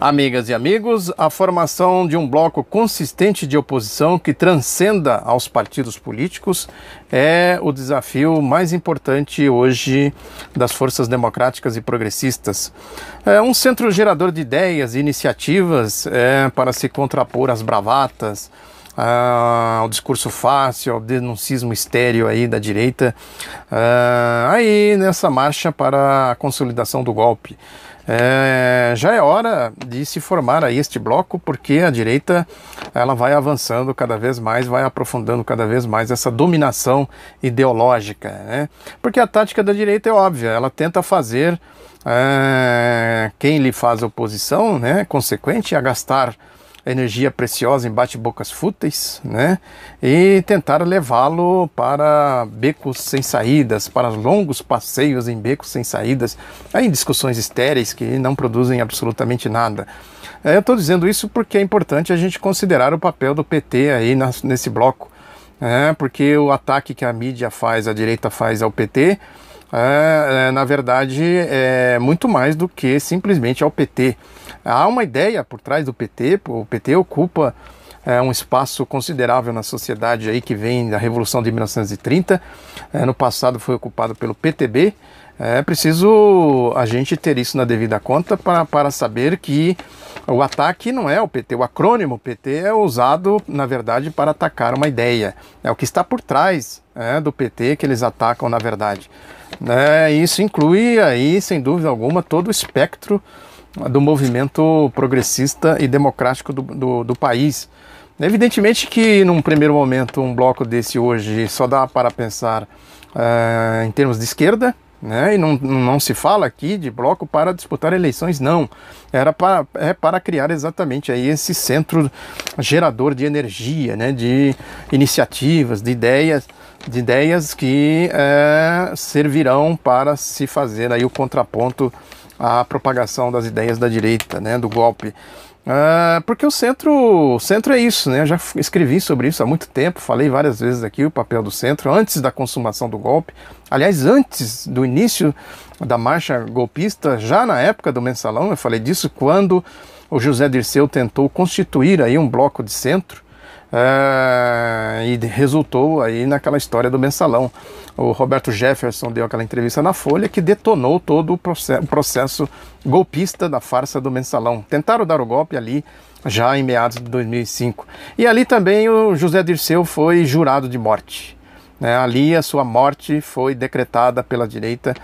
Amigas e amigos, a formação de um bloco consistente de oposição que transcenda aos partidos políticos é o desafio mais importante hoje das forças democráticas e progressistas. É um centro gerador de ideias e iniciativas é, para se contrapor às bravatas, ao ah, discurso fácil, ao denuncismo estéreo aí da direita, ah, aí nessa marcha para a consolidação do golpe. É, já é hora de se formar aí este bloco, porque a direita ela vai avançando cada vez mais, vai aprofundando cada vez mais essa dominação ideológica. Né? Porque a tática da direita é óbvia, ela tenta fazer é, quem lhe faz oposição, né, consequente a gastar energia preciosa em bate-bocas fúteis, né? E tentar levá-lo para becos sem saídas, para longos passeios em becos sem saídas, em discussões estéreis que não produzem absolutamente nada. É, eu estou dizendo isso porque é importante a gente considerar o papel do PT aí nesse bloco, né? porque o ataque que a mídia faz, a direita faz ao PT, é, é, na verdade, é muito mais do que simplesmente ao é PT. Há uma ideia por trás do PT, o PT ocupa é, um espaço considerável na sociedade aí que vem da Revolução de 1930. É, no passado foi ocupado pelo PTB, é preciso a gente ter isso na devida conta para, para saber que o ataque não é o PT, o acrônimo PT é usado, na verdade, para atacar uma ideia. É o que está por trás é, do PT que eles atacam, na verdade. É, isso inclui aí, sem dúvida alguma, todo o espectro do movimento progressista e democrático do, do, do país. Evidentemente que, num primeiro momento, um bloco desse hoje só dá para pensar é, em termos de esquerda, né? E não, não se fala aqui de bloco para disputar eleições, não. Era para, é para criar exatamente aí esse centro gerador de energia, né? de iniciativas, de ideias, de ideias que é, servirão para se fazer aí o contraponto à propagação das ideias da direita, né? do golpe Uh, porque o centro, o centro é isso, né? Eu já escrevi sobre isso há muito tempo, falei várias vezes aqui o papel do centro antes da consumação do golpe. Aliás, antes do início da marcha golpista, já na época do mensalão, eu falei disso quando o José Dirceu tentou constituir aí um bloco de centro é, e resultou aí naquela história do mensalão. O Roberto Jefferson deu aquela entrevista na Folha que detonou todo o, o processo golpista da farsa do mensalão. Tentaram dar o golpe ali já em meados de 2005. E ali também o José Dirceu foi jurado de morte. Né? ali a sua morte foi decretada pela direita,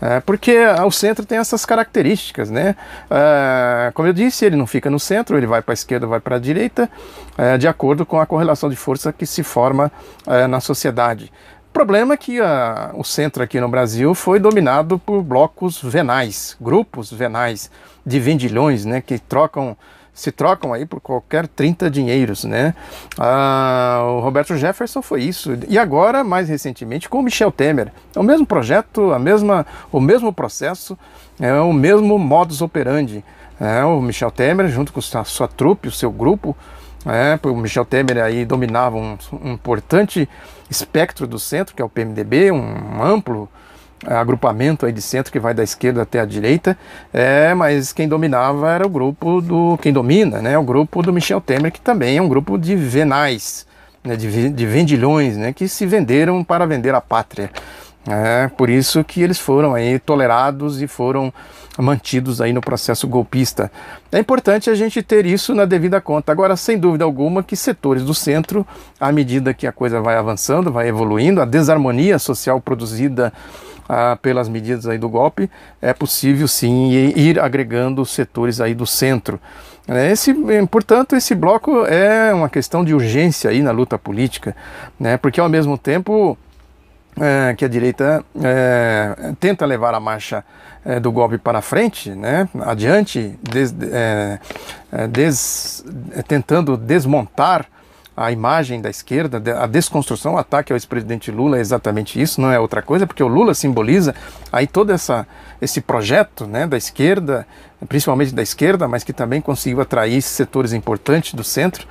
é, porque o centro tem essas características, né? É, como eu disse, ele não fica no centro, ele vai para a esquerda, vai para a direita, é, de acordo com a correlação de força que se forma é, na sociedade. O problema é que a, o centro aqui no Brasil foi dominado por blocos venais, grupos venais de vendilhões, né, que trocam se trocam aí por qualquer 30 dinheiros, né? Ah, o Roberto Jefferson foi isso. E agora, mais recentemente, com o Michel Temer. É o mesmo projeto, a mesma, o mesmo processo, é o mesmo modus operandi. É, o Michel Temer, junto com a sua trupe, o seu grupo, é, o Michel Temer aí dominava um, um importante espectro do centro, que é o PMDB, um amplo agrupamento aí de centro que vai da esquerda até a direita, é, mas quem dominava era o grupo do quem domina, né, o grupo do Michel Temer, que também é um grupo de venais, né, de, de vendilhões, né, que se venderam para vender a pátria. É, por isso que eles foram aí tolerados e foram mantidos aí no processo golpista. É importante a gente ter isso na devida conta. Agora, sem dúvida alguma, que setores do centro, à medida que a coisa vai avançando, vai evoluindo, a desarmonia social produzida ah, pelas medidas aí do golpe, é possível sim ir agregando setores aí do centro. É, esse, é, portanto, esse bloco é uma questão de urgência aí na luta política, né? porque ao mesmo tempo é, que a direita é, tenta levar a marcha é, do golpe para frente, né, adiante, des, é, des, tentando desmontar a imagem da esquerda, a desconstrução, o ataque ao ex-presidente Lula é exatamente isso, não é outra coisa, porque o Lula simboliza aí todo essa, esse projeto né, da esquerda, principalmente da esquerda, mas que também conseguiu atrair setores importantes do centro.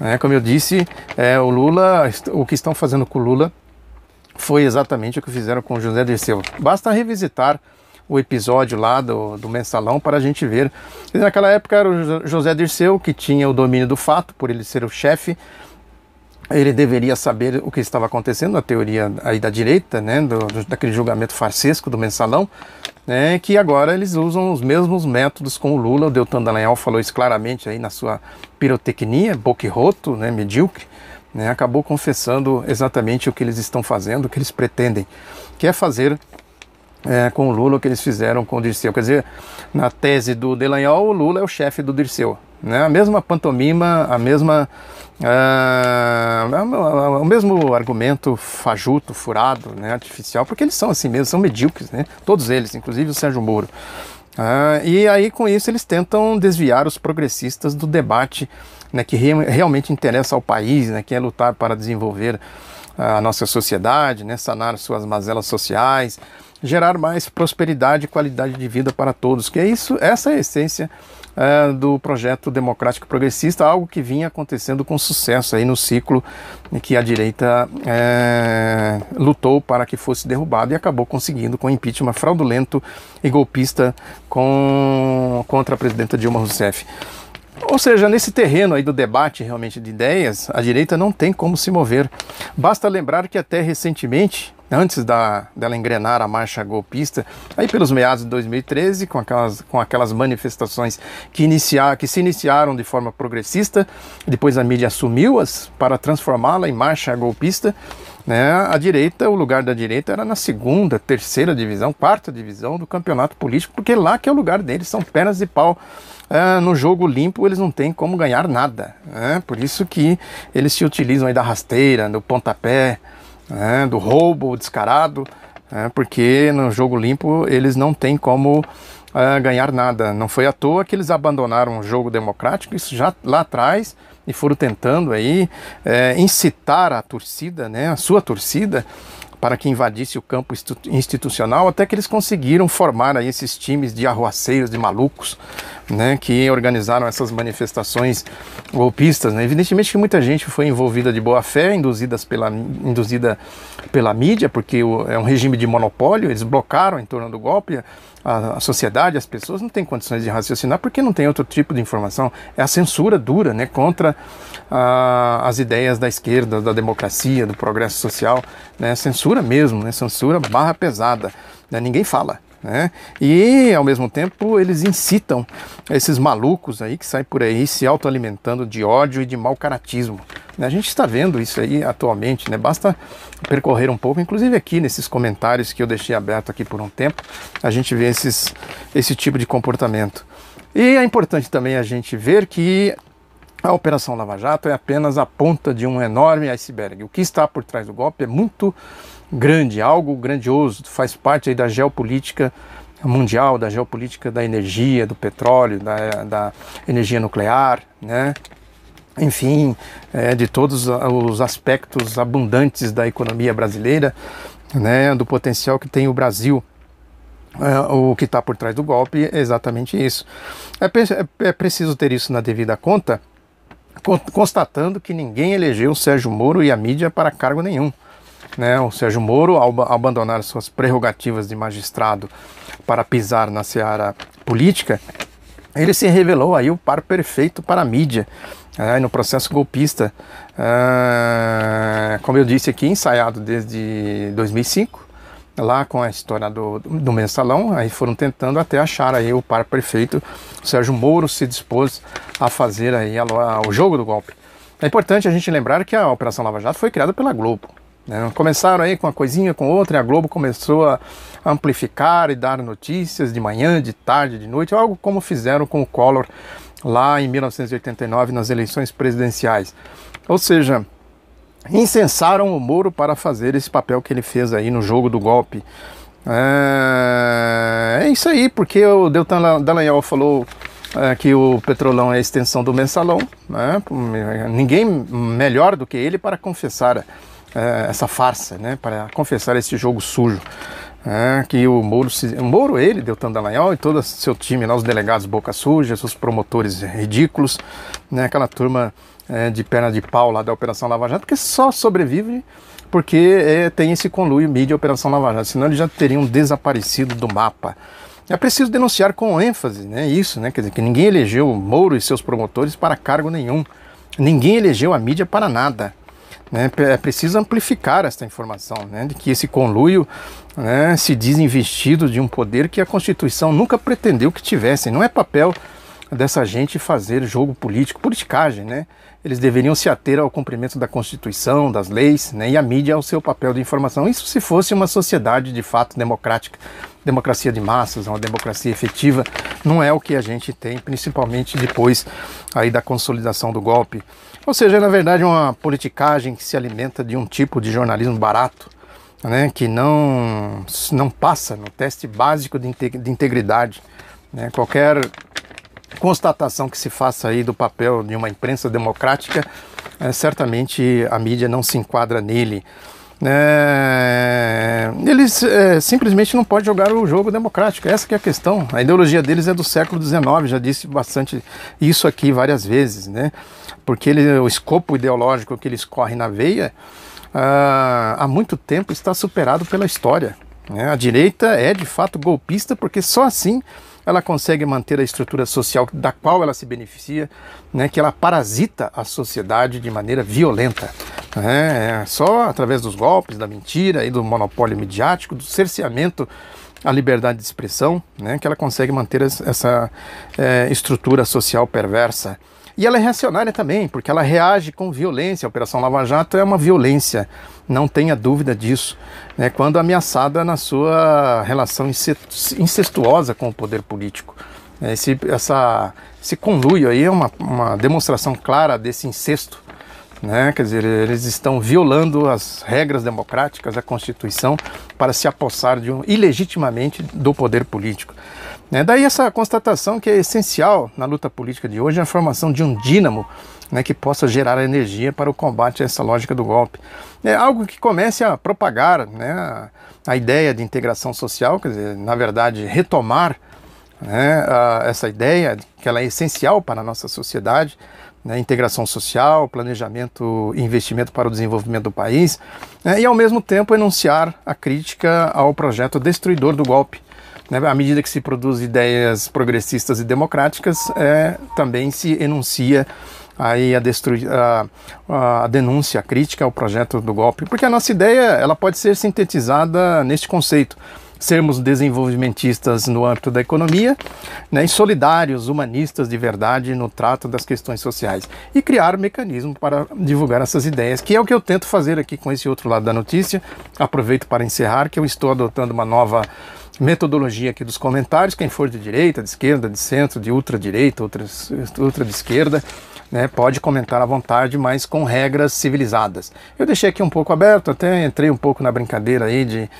Né? Como eu disse, é, o Lula, o que estão fazendo com o Lula foi exatamente o que fizeram com o José Dirceu. Basta revisitar o episódio lá do, do mensalão para a gente ver. E naquela época era o José Dirceu que tinha o domínio do fato, por ele ser o chefe. Ele deveria saber o que estava acontecendo, a teoria aí da direita, né, do, daquele julgamento farsesco do mensalão, né, que agora eles usam os mesmos métodos com o Lula. O Deltan Dallagnol falou isso claramente aí na sua pirotecnia, boquiroto, né, medíocre, né, acabou confessando exatamente o que eles estão fazendo, o que eles pretendem, que é fazer é, com o Lula, o que eles fizeram com o Dirceu. Quer dizer, na tese do Delanhol, o Lula é o chefe do Dirceu. Né? A mesma pantomima, a mesma. Uh, o mesmo argumento fajuto, furado, né? artificial, porque eles são assim mesmo, são medíocres, né? todos eles, inclusive o Sérgio Moro. Uh, e aí, com isso, eles tentam desviar os progressistas do debate né, que re realmente interessa ao país, né, que é lutar para desenvolver a nossa sociedade, né, sanar suas mazelas sociais, gerar mais prosperidade e qualidade de vida para todos, que é isso, essa é a essência é, do projeto democrático progressista, algo que vinha acontecendo com sucesso aí no ciclo em que a direita é, lutou para que fosse derrubado e acabou conseguindo com impeachment fraudulento e golpista com, contra a presidenta Dilma Rousseff. Ou seja, nesse terreno aí do debate realmente de ideias, a direita não tem como se mover. Basta lembrar que até recentemente antes da, dela engrenar a marcha golpista, aí pelos meados de 2013, com aquelas, com aquelas manifestações que, iniciar, que se iniciaram de forma progressista, depois a mídia assumiu-as para transformá-la em marcha golpista. Né? A direita, o lugar da direita era na segunda, terceira divisão, quarta divisão do campeonato político, porque lá que é o lugar deles, são pernas de pau. É, no jogo limpo eles não têm como ganhar nada. Né? Por isso que eles se utilizam aí da rasteira, do pontapé, né, do roubo descarado, né, porque no jogo limpo eles não têm como uh, ganhar nada. Não foi à toa que eles abandonaram o jogo democrático, isso já lá atrás, e foram tentando aí é, incitar a torcida, né, a sua torcida, para que invadisse o campo institucional, até que eles conseguiram formar aí esses times de arruaceiros, de malucos, né, que organizaram essas manifestações golpistas. Né? Evidentemente que muita gente foi envolvida de boa fé, induzidas pela, induzida pela mídia, porque o, é um regime de monopólio, eles blocaram em torno do golpe a, a, sociedade, as pessoas não têm condições de raciocinar porque não tem outro tipo de informação. É a censura dura né, contra a, as ideias da esquerda, da democracia, do progresso social. Né, censura mesmo, né, censura barra pesada. Né, ninguém fala. Né? E ao mesmo tempo eles incitam esses malucos aí que saem por aí se autoalimentando de ódio e de mau caratismo. Né? A gente está vendo isso aí atualmente, né? Basta percorrer um pouco, inclusive aqui nesses comentários que eu deixei aberto aqui por um tempo, a gente vê esses, esse tipo de comportamento. E é importante também a gente ver que a Operação Lava Jato é apenas a ponta de um enorme iceberg. O que está por trás do golpe é muito grande, algo grandioso, faz parte da geopolítica mundial, da geopolítica da energia, do petróleo, da, da energia nuclear, né? enfim, é, de todos os aspectos abundantes da economia brasileira, né, do potencial que tem o Brasil. É, o que está por trás do golpe é exatamente isso. É, é, é preciso ter isso na devida conta, constatando que ninguém elegeu o Sérgio Moro e a mídia para cargo nenhum. Né? O Sérgio Moro, ao abandonar suas prerrogativas de magistrado para pisar na seara política, ele se revelou aí o par perfeito para a mídia, é, no processo golpista, é, como eu disse aqui, ensaiado desde 2005, lá com a história do, do mensalão, aí foram tentando até achar aí o par perfeito. O Sérgio Moro se dispôs a fazer aí a, a, o jogo do golpe. É importante a gente lembrar que a Operação Lava Jato foi criada pela Globo. Né? Começaram aí com uma coisinha, com outra, e a Globo começou a amplificar e dar notícias de manhã, de tarde, de noite, algo como fizeram com o Collor lá em 1989 nas eleições presidenciais. Ou seja, incensaram o Moro para fazer esse papel que ele fez aí no jogo do golpe. É, é isso aí, porque o Deltan Dallagnol falou é, que o Petrolão é a extensão do mensalão. Né? Ninguém melhor do que ele para confessar é, essa farsa, né? para confessar esse jogo sujo é, que o Moro, se, o Moro, ele, Deltan Dallagnol e todo seu time lá, os delegados boca suja, seus promotores ridículos, né, aquela turma é, de perna de pau lá da Operação Lava Jato, que só sobrevive porque é, tem esse conluio mídia Operação Lava Jato, senão eles já teriam desaparecido do mapa. É preciso denunciar com ênfase né, isso, né, quer dizer, que ninguém elegeu o Moro e seus promotores para cargo nenhum, ninguém elegeu a mídia para nada. Né? É preciso amplificar esta informação né? de que esse conluio né, se diz investido de um poder que a Constituição nunca pretendeu que tivesse. Não é papel dessa gente fazer jogo político, politicagem, né? Eles deveriam se ater ao cumprimento da Constituição, das leis, né? E a mídia ao seu papel de informação. Isso se fosse uma sociedade de fato democrática, democracia de massas, uma democracia efetiva, não é o que a gente tem, principalmente depois aí da consolidação do golpe. Ou seja, é, na verdade uma politicagem que se alimenta de um tipo de jornalismo barato, né, que não, não passa no teste básico de, integridade. Né? Qualquer constatação que se faça aí do papel de uma imprensa democrática, é, certamente a mídia não se enquadra nele. É, é, eles é, simplesmente não podem jogar o jogo democrático. Essa é a questão. A ideologia deles é do século XIX, já disse bastante isso aqui várias vezes, né? Porque ele, o escopo ideológico que eles correm na veia ah, há muito tempo está superado pela história. Né? A direita é de fato golpista, porque só assim ela consegue manter a estrutura social da qual ela se beneficia, né, que ela parasita a sociedade de maneira violenta. Né? É, só através dos golpes, da mentira e do monopólio midiático, do cerceamento à liberdade de expressão, né, que ela consegue manter essa é, estrutura social perversa. E ela é reacionária também, porque ela reage com violência. A Operação Lava Jato é uma violência, não tenha dúvida disso. Né, quando ameaçada na sua relação incestuosa com o poder político. É, esse, essa, esse conluio aí é uma, uma demonstração clara desse incesto né? Quer dizer, eles estão violando as regras democráticas, a Constituição, para se apossar de um, ilegitimamente do poder político. Né? Daí essa constatação que é essencial na luta política de hoje é a formação de um dínamo né, que possa gerar energia para o combate a essa lógica do golpe. É algo que comece a propagar né, a ideia de integração social, quer dizer, na verdade, retomar né, a, essa ideia que ela é essencial para a nossa sociedade, né, integração social, planejamento e investimento para o desenvolvimento do país, né, e ao mesmo tempo enunciar a crítica ao projeto destruidor do golpe. Né, à medida que se produz ideias progressistas e democráticas, é, também se enuncia aí a, a, a, denúncia, a crítica ao projeto do golpe, porque a nossa ideia ela pode ser sintetizada neste conceito sermos desenvolvimentistas no âmbito da economia né, e solidários, humanistas de verdade no trato das questões sociais e criar um mecanismo para divulgar essas ideias, que é o que eu tento fazer aqui com esse outro lado da notícia. Aproveito para encerrar que eu estou adotando uma nova metodologia aqui dos comentários, quem for de direita, de esquerda, de centro, de ultradireita, outras, ultra de esquerda, né, pode comentar à vontade, mas com regras civilizadas. Eu deixei aqui um pouco aberto, até entrei um pouco na brincadeira aí de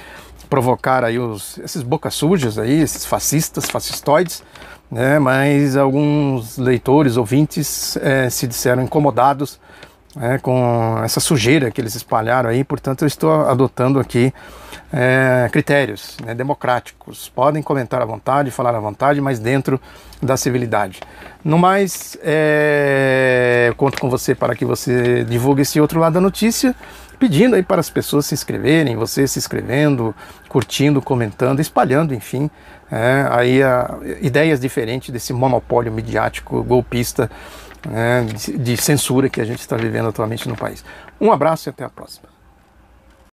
provocar aí os, esses bocas sujas aí, esses fascistas, fascistoides, né? mas alguns leitores, ouvintes é, se disseram incomodados é, com essa sujeira que eles espalharam aí, portanto eu estou adotando aqui é, critérios né, democráticos. Podem comentar à vontade, falar à vontade, mas dentro da civilidade. No mais, é, conto com você para que você divulgue esse outro lado da notícia, pedindo aí para as pessoas se inscreverem, você se inscrevendo, curtindo, comentando, espalhando, enfim, é, aí a, ideias diferentes desse monopólio midiático golpista né, de, de censura que a gente está vivendo atualmente no país. Um abraço e até a próxima.